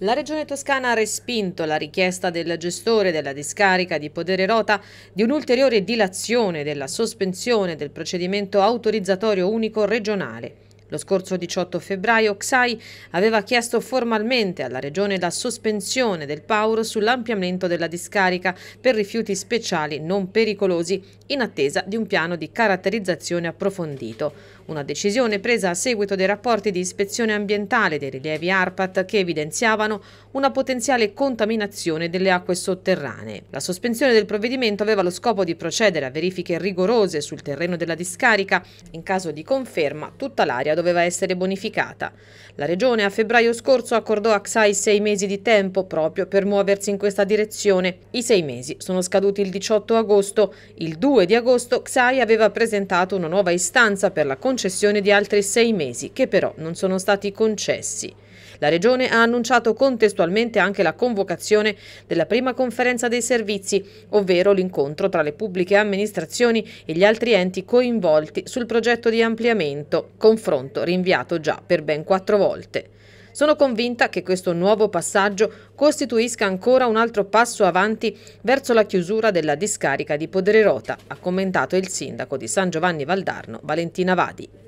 La Regione Toscana ha respinto la richiesta del gestore della discarica di Podere Rota di un'ulteriore dilazione della sospensione del procedimento autorizzatorio unico regionale. Lo scorso 18 febbraio XAI aveva chiesto formalmente alla Regione la sospensione del PAUR sull'ampliamento della discarica per rifiuti speciali non pericolosi in attesa di un piano di caratterizzazione approfondito. Una decisione presa a seguito dei rapporti di ispezione ambientale dei rilievi ARPAT che evidenziavano una potenziale contaminazione delle acque sotterranee. La sospensione del provvedimento aveva lo scopo di procedere a verifiche rigorose sul terreno della discarica in caso di conferma tutta l'area doveva essere bonificata. La Regione a febbraio scorso accordò a XAI sei mesi di tempo proprio per muoversi in questa direzione. I sei mesi sono scaduti il 18 agosto. Il 2 di agosto XAI aveva presentato una nuova istanza per la concessione di altri sei mesi che però non sono stati concessi. La Regione ha annunciato contestualmente anche la convocazione della prima conferenza dei servizi, ovvero l'incontro tra le pubbliche amministrazioni e gli altri enti coinvolti sul progetto di ampliamento, confronto rinviato già per ben quattro volte. Sono convinta che questo nuovo passaggio costituisca ancora un altro passo avanti verso la chiusura della discarica di Podererota, ha commentato il sindaco di San Giovanni Valdarno, Valentina Vadi.